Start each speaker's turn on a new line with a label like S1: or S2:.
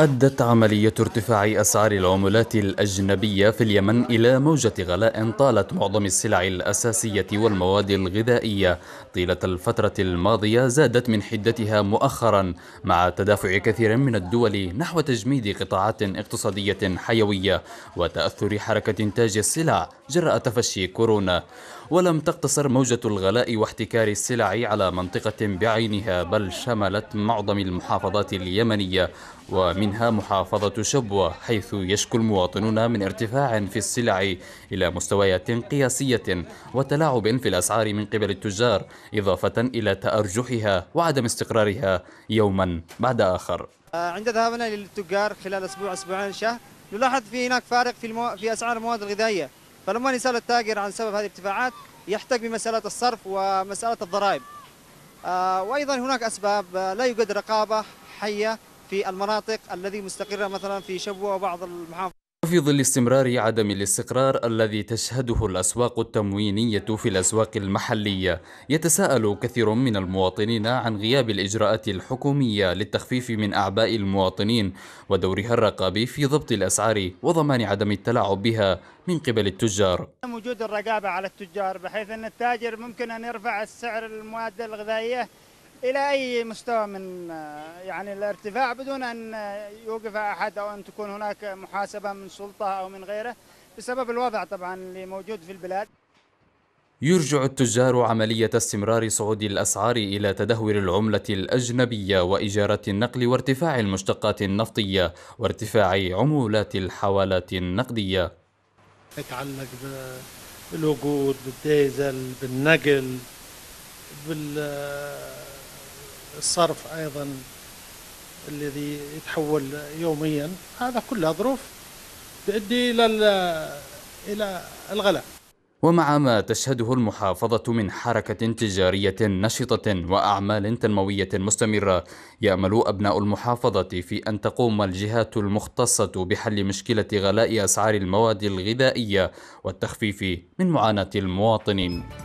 S1: أدت عملية ارتفاع أسعار العملات الأجنبية في اليمن إلى موجة غلاء طالت معظم السلع الأساسية والمواد الغذائية طيلة الفترة الماضية زادت من حدتها مؤخرا مع تدافع كثير من الدول نحو تجميد قطاعات اقتصادية حيوية وتأثر حركة إنتاج السلع جراء تفشي كورونا ولم تقتصر موجة الغلاء واحتكار السلع على منطقة بعينها بل شملت معظم المحافظات اليمنية و ومنها محافظة شبوة حيث يشكو المواطنون من ارتفاع في السلع إلى مستويات قياسية وتلاعب في الأسعار من قبل التجار إضافة إلى تأرجحها وعدم استقرارها يوما بعد آخر
S2: عند ذهابنا للتجار خلال أسبوع أسبوعين شهر نلاحظ في هناك فارق في, المو... في أسعار المواد الغذائية فلما يسأل التاجر عن سبب هذه الارتفاعات يحتاج بمسألة الصرف ومسألة الضرائب آه، وأيضا هناك أسباب آه، لا يوجد رقابة حية في المناطق الذي مستقرة مثلا في شبوة وبعض المحافظ
S1: في ظل استمرار عدم الاستقرار الذي تشهده الأسواق التموينية في الأسواق المحلية يتساءل كثير من المواطنين عن غياب الإجراءات الحكومية للتخفيف من أعباء المواطنين ودورها الرقابي في ضبط الأسعار وضمان عدم التلاعب بها من قبل التجار
S3: وجود الرقابة على التجار بحيث أن التاجر ممكن أن يرفع السعر المواد الغذائية الى اي مستوى من آه، يعني الارتفاع بدون ان آه، يوقف احد او ان تكون هناك محاسبه من سلطه او من غيره بسبب الوضع طبعا اللي موجود في البلاد.
S1: يرجع التجار عملية استمرار صعود الأسعار إلى تدهور العملة الأجنبية وإجارة النقل وارتفاع المشتقات النفطية وارتفاع عمولات الحوالات النقدية
S3: يتعلق بالوقود بالديزل بالنقل بال آه، الصرف أيضا الذي يتحول يوميا هذا كلها ظروف تؤدي إلى إلى
S1: الغلاء ومع ما تشهده المحافظة من حركة تجارية نشطة وأعمال تنموية مستمرة، يأمل أبناء المحافظة في أن تقوم الجهات المختصة بحل مشكلة غلاء أسعار المواد الغذائية والتخفيف من معاناة المواطنين.